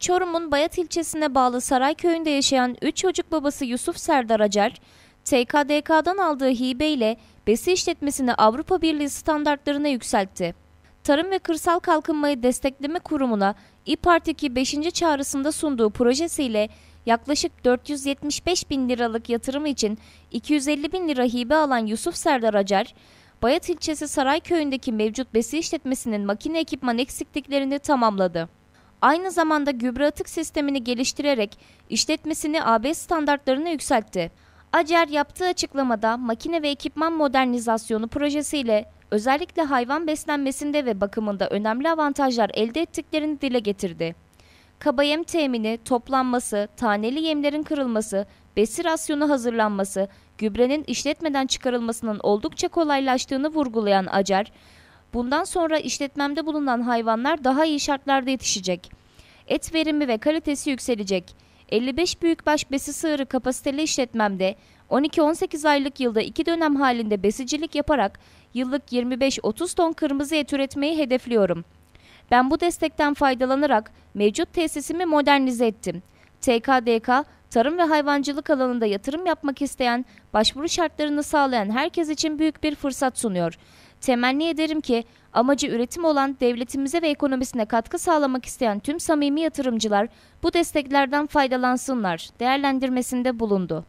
Çorum'un Bayat ilçesine bağlı Saray köyünde yaşayan 3 çocuk babası Yusuf Serdar Acar, TKDK'dan aldığı hibeyle besi işletmesini Avrupa Birliği standartlarına yükseltti. Tarım ve Kırsal Kalkınmayı Destekleme Kurumu'na İPART'taki 5. çağrısında sunduğu projesiyle yaklaşık 475 bin liralık yatırım için 250 bin lira hibe alan Yusuf Serdar Acar, Bayat ilçesi Saray köyündeki mevcut besi işletmesinin makine ekipman eksikliklerini tamamladı aynı zamanda gübre atık sistemini geliştirerek işletmesini AB standartlarına yükseltti. Acer yaptığı açıklamada makine ve ekipman modernizasyonu projesiyle özellikle hayvan beslenmesinde ve bakımında önemli avantajlar elde ettiklerini dile getirdi. Kaba yem temini, toplanması, taneli yemlerin kırılması, besi rasyonu hazırlanması, gübrenin işletmeden çıkarılmasının oldukça kolaylaştığını vurgulayan Acer, Bundan sonra işletmemde bulunan hayvanlar daha iyi şartlarda yetişecek. Et verimi ve kalitesi yükselecek. 55 büyükbaş besi sığırı kapasiteli işletmemde 12-18 aylık yılda iki dönem halinde besicilik yaparak yıllık 25-30 ton kırmızı et üretmeyi hedefliyorum. Ben bu destekten faydalanarak mevcut tesisimi modernize ettim. TKDK, tarım ve hayvancılık alanında yatırım yapmak isteyen, başvuru şartlarını sağlayan herkes için büyük bir fırsat sunuyor. Temenni ederim ki amacı üretim olan devletimize ve ekonomisine katkı sağlamak isteyen tüm samimi yatırımcılar bu desteklerden faydalansınlar değerlendirmesinde bulundu.